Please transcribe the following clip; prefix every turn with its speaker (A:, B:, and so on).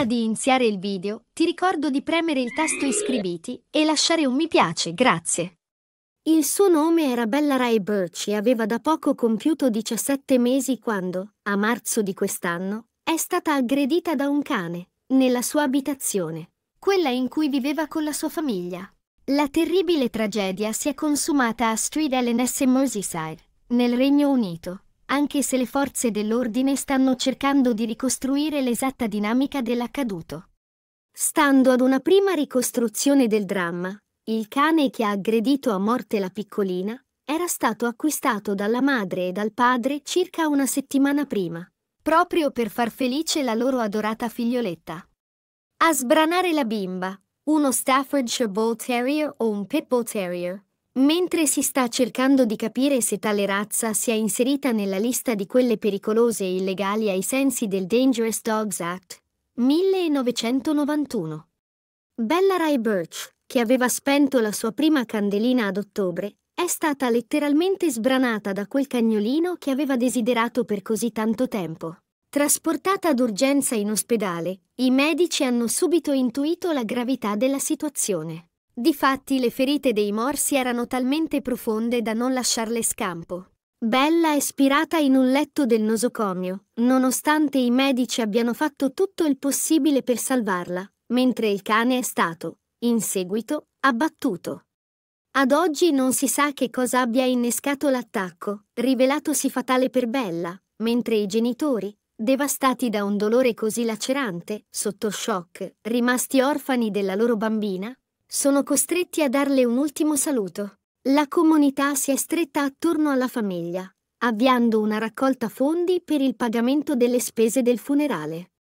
A: Prima di iniziare il video, ti ricordo di premere il tasto iscriviti e lasciare un mi piace, grazie. Il suo nome era Bella Ray Birch e aveva da poco compiuto 17 mesi quando, a marzo di quest'anno, è stata aggredita da un cane, nella sua abitazione, quella in cui viveva con la sua famiglia. La terribile tragedia si è consumata a Street Ellen S. Merseyside, nel Regno Unito anche se le forze dell'ordine stanno cercando di ricostruire l'esatta dinamica dell'accaduto. Stando ad una prima ricostruzione del dramma, il cane che ha aggredito a morte la piccolina era stato acquistato dalla madre e dal padre circa una settimana prima, proprio per far felice la loro adorata figlioletta. A sbranare la bimba, uno Staffordshire Bull Terrier o un Pit Bull Terrier, Mentre si sta cercando di capire se tale razza sia inserita nella lista di quelle pericolose e illegali ai sensi del Dangerous Dogs Act 1991. Bella Rye Birch, che aveva spento la sua prima candelina ad ottobre, è stata letteralmente sbranata da quel cagnolino che aveva desiderato per così tanto tempo. Trasportata d'urgenza in ospedale, i medici hanno subito intuito la gravità della situazione. Difatti le ferite dei morsi erano talmente profonde da non lasciarle scampo. Bella è spirata in un letto del nosocomio, nonostante i medici abbiano fatto tutto il possibile per salvarla, mentre il cane è stato, in seguito, abbattuto. Ad oggi non si sa che cosa abbia innescato l'attacco, rivelatosi fatale per Bella, mentre i genitori, devastati da un dolore così lacerante, sotto shock, rimasti orfani della loro bambina, sono costretti a darle un ultimo saluto. La comunità si è stretta attorno alla famiglia, avviando una raccolta fondi per il pagamento delle spese del funerale.